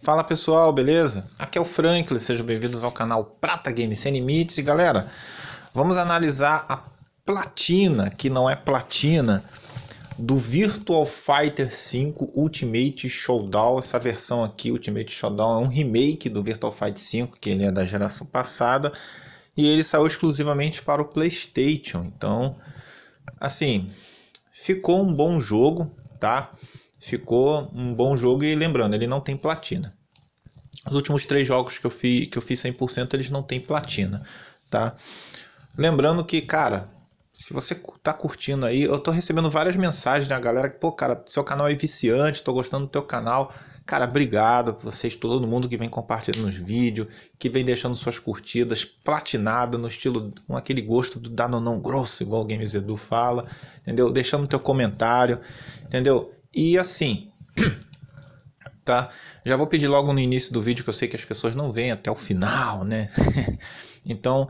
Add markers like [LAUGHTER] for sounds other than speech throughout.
Fala pessoal, beleza? Aqui é o Franklin, sejam bem-vindos ao canal Prata Games Sem Limites. E galera, vamos analisar a platina, que não é platina, do Virtual Fighter 5 Ultimate Showdown. Essa versão aqui, Ultimate Showdown, é um remake do Virtual Fighter 5, que ele é da geração passada. E ele saiu exclusivamente para o PlayStation. Então, assim, ficou um bom jogo, tá? ficou um bom jogo e lembrando, ele não tem platina. Os últimos três jogos que eu fiz, que eu fiz 100%, eles não têm platina, tá? Lembrando que, cara, se você tá curtindo aí, eu tô recebendo várias mensagens da galera que, pô, cara, seu canal é viciante, tô gostando do teu canal. Cara, obrigado a vocês, todo mundo que vem compartilhando os vídeos, que vem deixando suas curtidas platinada no estilo, com aquele gosto do danonão grosso, igual o Games Edu fala, entendeu? Deixando teu comentário, entendeu? E assim, [CLEARS THROAT] tá? Já vou pedir logo no início do vídeo que eu sei que as pessoas não vêm até o final, né? [LAUGHS] então,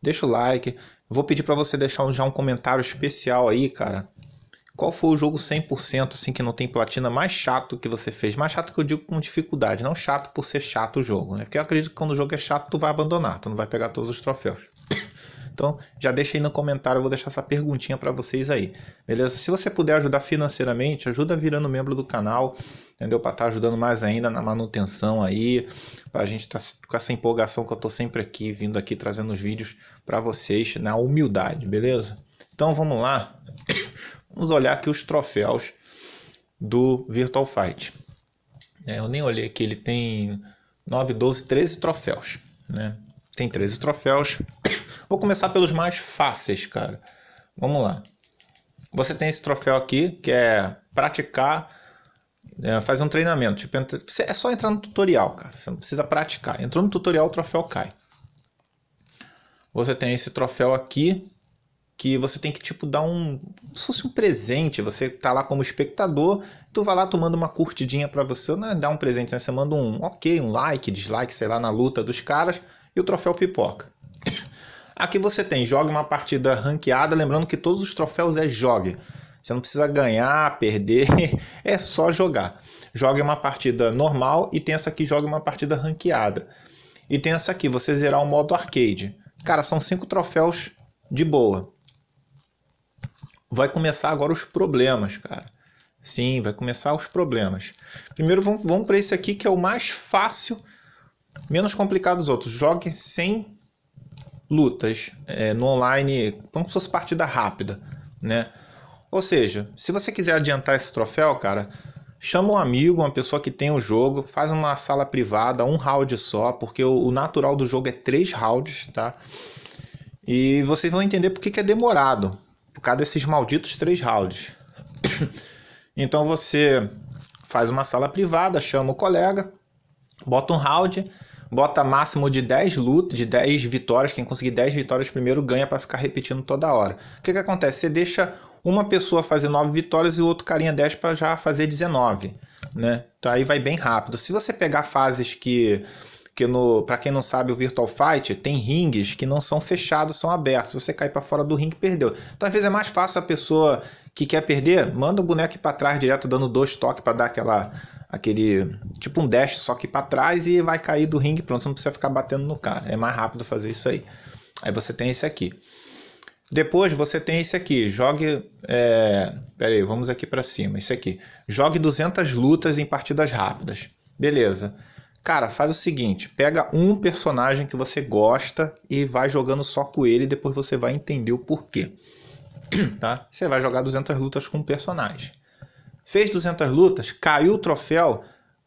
deixa o like. Vou pedir para você deixar já um comentário especial aí, cara. Qual foi o jogo 100% assim que não tem platina mais chato que você fez? Mais chato que eu digo com dificuldade, não chato por ser chato o jogo, né? Porque eu acredito que quando o jogo é chato, tu vai abandonar, tu não vai pegar todos os troféus. Então, já deixa aí no comentário, eu vou deixar essa perguntinha para vocês aí. Beleza? Se você puder ajudar financeiramente, ajuda virando membro do canal, entendeu? Para estar tá ajudando mais ainda na manutenção aí, para a gente estar tá com essa empolgação que eu tô sempre aqui, vindo aqui trazendo os vídeos para vocês na né? humildade, beleza? Então, vamos lá. [COUGHS] Vamos olhar aqui os troféus do Virtual Fight. É, eu nem olhei aqui, ele tem 9, 12, 13 troféus, né? Tem 13 troféus. Vou começar pelos mais fáceis, cara. Vamos lá. Você tem esse troféu aqui, que é praticar, é, fazer um treinamento. Tipo, é só entrar no tutorial, cara. Você não precisa praticar. Entrou no tutorial, o troféu cai. Você tem esse troféu aqui, que você tem que tipo dar um, como se fosse um presente, você tá lá como espectador, tu vai lá tomando uma curtidinha para você, não é dar um presente, né? Você manda um OK, um like, dislike, sei lá, na luta dos caras e o troféu pipoca. Aqui você tem jogue uma partida ranqueada, lembrando que todos os troféus é jogue. Você não precisa ganhar, perder, [LAUGHS] é só jogar. Jogue uma partida normal e tem essa aqui jogue uma partida ranqueada. E tem essa aqui, você zerar o modo arcade. Cara, são cinco troféus de boa. Vai começar agora os problemas, cara. Sim, vai começar os problemas. Primeiro vamos, vamos para esse aqui que é o mais fácil Menos complicado os outros. Joguem sem lutas é, no online, como se fosse partida rápida, né? Ou seja, se você quiser adiantar esse troféu, cara, chama um amigo, uma pessoa que tem o jogo, faz uma sala privada, um round só, porque o, natural do jogo é três rounds, tá? E vocês vão entender por que é demorado, por causa desses malditos três rounds. [COUGHS] Então você faz uma sala privada, chama o colega, Bota um round, bota máximo de 10 lutas, de 10 vitórias. Quem conseguir 10 vitórias primeiro ganha para ficar repetindo toda hora. O que, que acontece? Você deixa uma pessoa fazer 9 vitórias e o outro carinha 10 para já fazer 19. Né? Então aí vai bem rápido. Se você pegar fases que que no para quem não sabe o Virtual Fight tem rings que não são fechados, são abertos. Se você cair para fora do ringue, perdeu. Então às vezes é mais fácil a pessoa que quer perder, manda o boneco para trás direto dando dois toques para dar aquela aquele tipo um dash só que para trás e vai cair do ringue, pronto, você não precisa ficar batendo no cara. É mais rápido fazer isso aí. Aí você tem esse aqui. Depois você tem esse aqui, jogue, é, pera aí, vamos aqui para cima, esse aqui. Jogue 200 lutas em partidas rápidas. Beleza. Cara, faz o seguinte, pega um personagem que você gosta e vai jogando só com ele, depois você vai entender o porquê. [CLEARS THROAT] Tá? Você vai jogar 200 lutas com um personagem. Fez 200 lutas, caiu o troféu,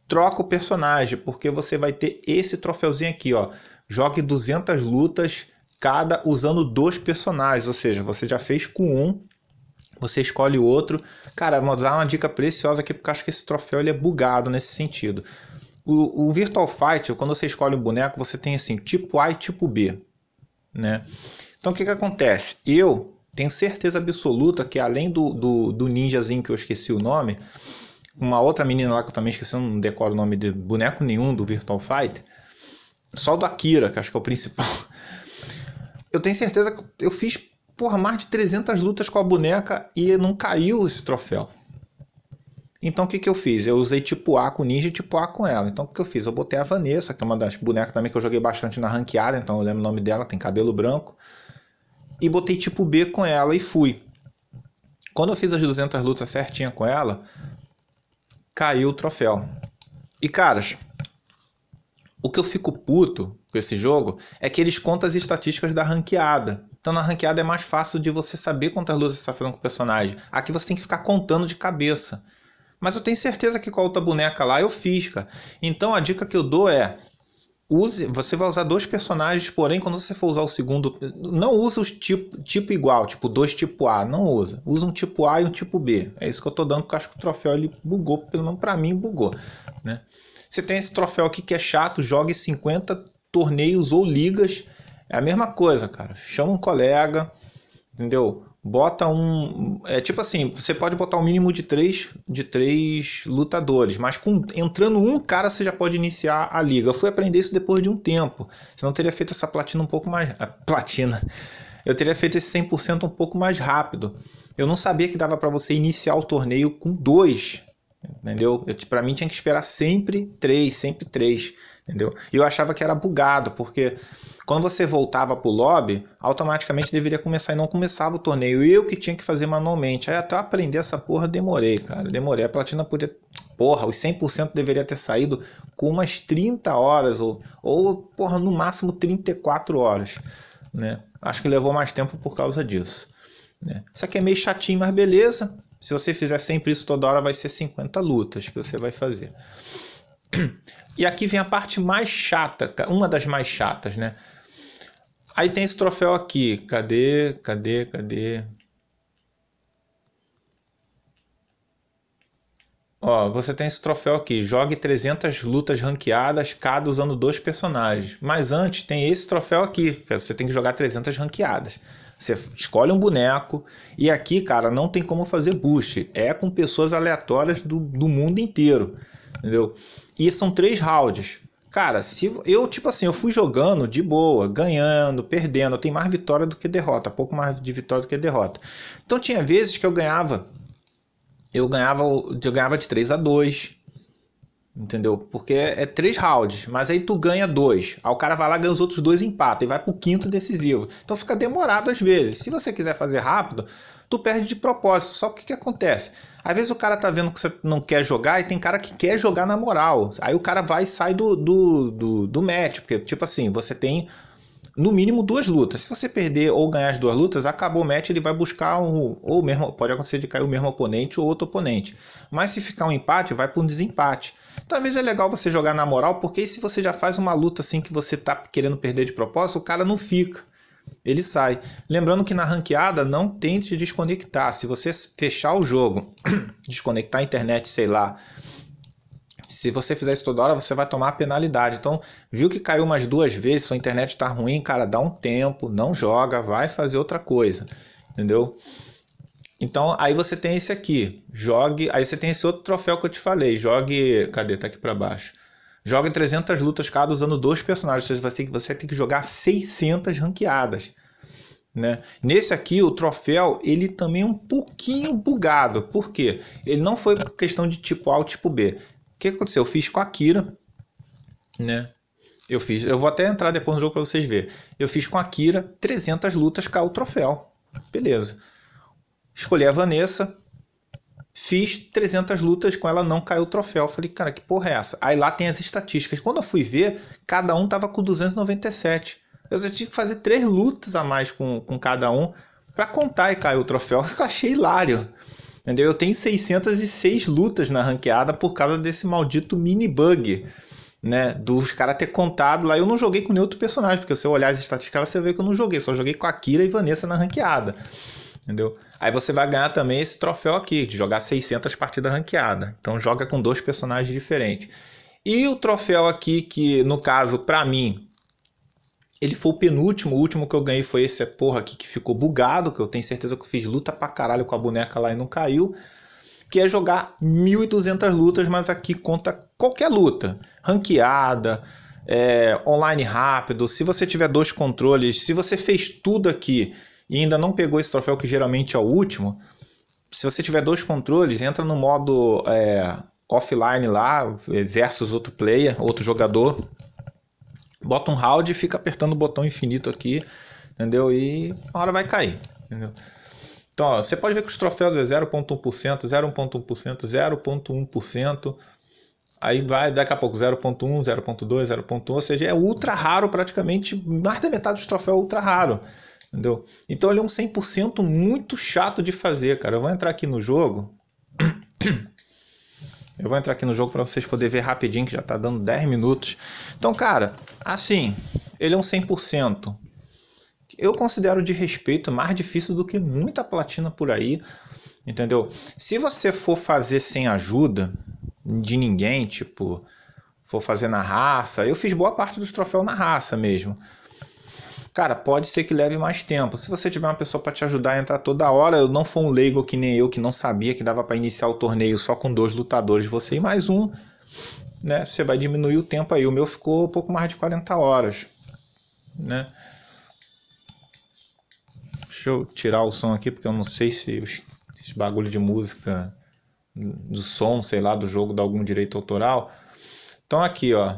troca o personagem, porque você vai ter esse troféuzinho aqui, ó. Jogue 200 lutas cada usando dois personagens, ou seja, você já fez com um, você escolhe o outro. Cara, vou dar uma dica preciosa aqui, porque acho que esse troféu ele é bugado nesse sentido. O, o Virtual Fight, quando você escolhe um boneco, você tem assim, tipo A e tipo B, né? Então o que que acontece? Eu tenho certeza absoluta que além do, do, do ninjazinho que eu esqueci o nome, uma outra menina lá que eu também esqueci, não decoro o nome de boneco nenhum do Virtual Fight, só do Akira, que acho que é o principal. [LAUGHS] Eu tenho certeza que eu fiz, porra, mais de 300 lutas com a boneca e não caiu esse troféu. Então o que, que eu fiz? Eu usei tipo A com ninja e tipo A com ela. Então o que, que eu fiz? Eu botei a Vanessa, que é uma das bonecas também que eu joguei bastante na ranqueada, então eu lembro o nome dela, tem cabelo branco e botei tipo B com ela e fui. Quando eu fiz as 200 lutas certinha com ela, caiu o troféu. E caras, o que eu fico puto com esse jogo é que eles contam as estatísticas da ranqueada. Então na ranqueada é mais fácil de você saber quantas lutas você está fazendo com o personagem. Aqui você tem que ficar contando de cabeça. Mas eu tenho certeza que com a outra boneca lá eu fiz, cara. Então a dica que eu dou é: use, você vai usar dois personagens, porém quando você for usar o segundo, não usa os tipo, tipo igual, tipo dois tipo A, não usa. Usa um tipo A e um tipo B. É isso que eu tô dando, porque acho que o troféu ele bugou, pelo menos para mim bugou, né? Você tem esse troféu aqui que é chato, jogue 50 torneios ou ligas. É a mesma coisa, cara. Chama um colega, entendeu? bota um. É tipo assim, você pode botar um mínimo de três, de três lutadores, mas com entrando um cara você já pode iniciar a liga. Eu fui aprender isso depois de um tempo, senão eu teria feito essa platina um pouco mais. Ah, platina. Eu teria feito esse 100% um pouco mais rápido. Eu não sabia que dava para você iniciar o torneio com dois, entendeu? Para mim tinha que esperar sempre três, sempre três entendeu? E eu achava que era bugado, porque quando você voltava pro lobby, automaticamente deveria começar e não começava o torneio. Eu que tinha que fazer manualmente. Aí até aprender essa porra demorei, cara. Demorei. A platina podia. Porra, os 100% deveria ter saído com umas 30 horas, ou, ou porra, no máximo 34 horas, né? Acho que levou mais tempo por causa disso. Né? Isso aqui é meio chatinho, mas beleza. Se você fizer sempre isso toda hora, vai ser 50 lutas que você vai fazer. E aqui vem a parte mais chata, uma das mais chatas, né? Aí tem esse troféu aqui. Cadê? Cadê? Cadê? Ó, você tem esse troféu aqui. Jogue 300 lutas ranqueadas, cada usando dois personagens. Mas antes tem esse troféu aqui, que você tem que jogar 300 ranqueadas. Você escolhe um boneco e aqui, cara, não tem como fazer boost. É com pessoas aleatórias do, do mundo inteiro entendeu? E são três rounds. Cara, se eu, tipo assim, eu fui jogando de boa, ganhando, perdendo. Eu tenho mais vitória do que derrota, pouco mais de vitória do que derrota. Então tinha vezes que eu ganhava, eu ganhava, eu ganhava de 3 a 2, entendeu? Porque é, é três rounds, mas aí tu ganha dois. Aí o cara vai lá, ganha os outros dois, empata e vai pro quinto decisivo. Então fica demorado às vezes. Se você quiser fazer rápido, tu perde de propósito. Só que o que acontece? Às vezes o cara tá vendo que você não quer jogar e tem cara que quer jogar na moral. Aí o cara vai e sai do, do, do, do match, porque, tipo assim, você tem no mínimo duas lutas. Se você perder ou ganhar as duas lutas, acabou o match, ele vai buscar um, ou mesmo pode acontecer de cair o mesmo oponente ou outro oponente. Mas se ficar um empate, vai para um desempate. Talvez então, é legal você jogar na moral, porque se você já faz uma luta assim que você tá querendo perder de propósito, o cara não fica ele sai. Lembrando que na ranqueada não tente desconectar. Se você fechar o jogo, [CLEARS THROAT] desconectar a internet, sei lá, se você fizer isso toda hora, você vai tomar a penalidade. Então, viu que caiu umas duas vezes, sua internet está ruim, cara, dá um tempo, não joga, vai fazer outra coisa, entendeu? Então, aí você tem esse aqui, jogue, aí você tem esse outro troféu que eu te falei, jogue, cadê, tá aqui para baixo. Joga 300 lutas cada usando dois personagens, ou seja, você tem, você tem que jogar 600 ranqueadas. Né? Nesse aqui, o troféu, ele também é um pouquinho bugado. Por quê? Ele não foi por questão de tipo A ou tipo B. O que aconteceu? Eu fiz com a Kira, né? Eu fiz, eu vou até entrar depois no jogo para vocês verem. Eu fiz com a Kira 300 lutas cá o troféu. Beleza. Escolhi a Vanessa, Fiz 300 lutas com ela, não caiu o troféu. Falei, cara, que porra é essa? Aí lá tem as estatísticas. Quando eu fui ver, cada um tava com 297. Eu já tive que fazer três lutas a mais com, com cada um para contar e cair o troféu. [LAUGHS] Eu achei hilário. Entendeu? Eu tenho 606 lutas na ranqueada por causa desse maldito mini bug. Né, dos caras ter contado lá. Eu não joguei com nenhum outro personagem, porque se eu olhar as estatísticas, você vê que eu não joguei. Só joguei com a Kira e Vanessa na ranqueada entendeu? Aí você vai ganhar também esse troféu aqui, de jogar 600 partidas ranqueadas. Então joga com dois personagens diferentes. E o troféu aqui, que no caso, para mim, ele foi o penúltimo, o último que eu ganhei foi esse porra aqui que ficou bugado, que eu tenho certeza que eu fiz luta pra caralho com a boneca lá e não caiu. Que é jogar 1.200 lutas, mas aqui conta qualquer luta. Ranqueada, é, online rápido, se você tiver dois controles, se você fez tudo aqui e ainda não pegou esse troféu, que geralmente é o último, se você tiver dois controles, entra no modo é, offline lá, é, versus outro player, outro jogador, bota um round e fica apertando o botão infinito aqui, entendeu? E a hora vai cair, entendeu? Então, ó, você pode ver que os troféus é 0.1%, 0.1%, 0.1%, aí vai daqui a pouco 0.1, 0.2, 0.1, ou seja, é ultra raro praticamente, mais da metade dos troféus é ultra raro. Entendeu? Então ele é um 100% muito chato de fazer, cara. Eu vou entrar aqui no jogo. [CLEARS THROAT] Eu vou entrar aqui no jogo para vocês poderem ver rapidinho, que já tá dando 10 minutos. Então, cara, assim, ele é um 100%. Eu considero de respeito mais difícil do que muita platina por aí, entendeu? Se você for fazer sem ajuda de ninguém, tipo, for fazer na raça, eu fiz boa parte dos troféus na raça mesmo. Cara, pode ser que leve mais tempo. Se você tiver uma pessoa para te ajudar a entrar toda hora, eu não for um leigo que nem eu, que não sabia que dava para iniciar o torneio só com dois lutadores, você e mais um, né? Você vai diminuir o tempo aí. O meu ficou um pouco mais de 40 horas, né? Deixa eu tirar o som aqui, porque eu não sei se esse bagulho de música, do som, sei lá, do jogo dá algum direito autoral. Então aqui, ó.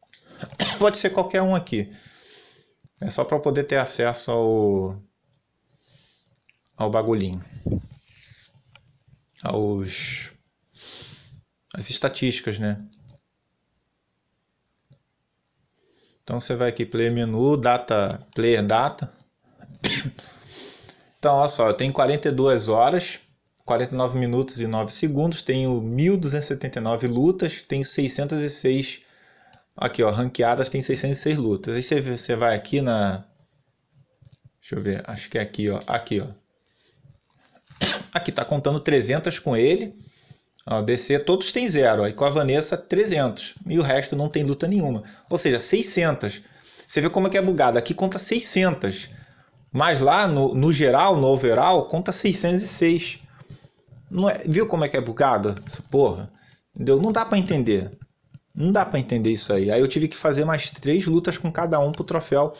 [COUGHS] Pode ser qualquer um aqui. É só para poder ter acesso ao, ao bagulhinho, aos, as estatísticas, né? Então você vai aqui, player menu, data, player data. [COUGHS] Então, olha só, eu tenho 42 horas, 49 minutos e 9 segundos, tenho 1.279 lutas, tenho 606 Aqui, ó, ranqueadas tem 606 lutas. Aí você, você vai aqui na. Deixa eu ver, acho que é aqui, ó. Aqui, ó. Aqui tá contando 300 com ele. Ó, DC, todos tem zero. Aí com a Vanessa, 300. E o resto não tem luta nenhuma. Ou seja, 600. Você vê como é que é bugado. Aqui conta 600. Mas lá, no, no geral, no overall, conta 606. Não é, viu como é que é bugado essa porra? Entendeu? Não dá para entender. Não dá para entender isso aí. Aí eu tive que fazer mais três lutas com cada um pro troféu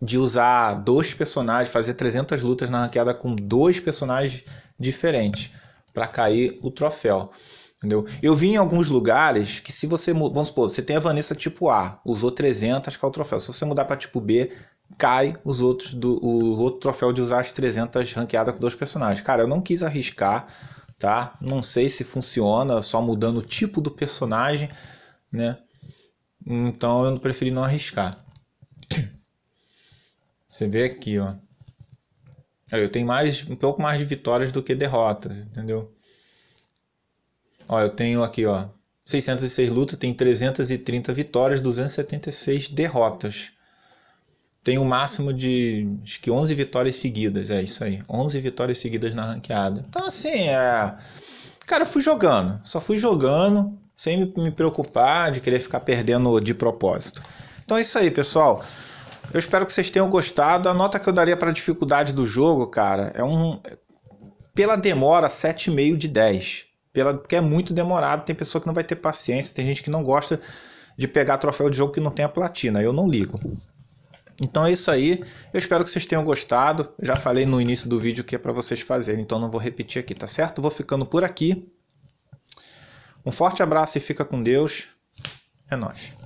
de usar dois personagens, fazer 300 lutas na ranqueada com dois personagens diferentes para cair o troféu. Entendeu? Eu vi em alguns lugares que se você, vamos supor, você tem a Vanessa tipo A, usou 300, cai o troféu. Se você mudar para tipo B, cai os outros do o outro troféu de usar as 300 ranqueada com dois personagens. Cara, eu não quis arriscar, tá? Não sei se funciona só mudando o tipo do personagem, né? Então eu preferi não arriscar. Você vê aqui, ó. Eu tenho mais, um pouco mais de vitórias do que derrotas, entendeu? Ó, eu tenho aqui, ó, 606 lutas, tem 330 vitórias, 276 derrotas. Tem um máximo de acho que 11 vitórias seguidas, é isso aí. 11 vitórias seguidas na ranqueada. Então assim, é, cara, eu fui jogando, só fui jogando, sem me preocupar de querer ficar perdendo de propósito. Então é isso aí, pessoal. Eu espero que vocês tenham gostado. A nota que eu daria para a dificuldade do jogo, cara, é um pela demora 7,5 de 10. Pela porque é muito demorado, tem pessoa que não vai ter paciência, tem gente que não gosta de pegar troféu de jogo que não tem a platina. Eu não ligo. Então é isso aí. Eu espero que vocês tenham gostado. Já falei no início do vídeo que é para vocês fazerem, então não vou repetir aqui, tá certo? Vou ficando por aqui. Um forte abraço e fica com Deus. É nós.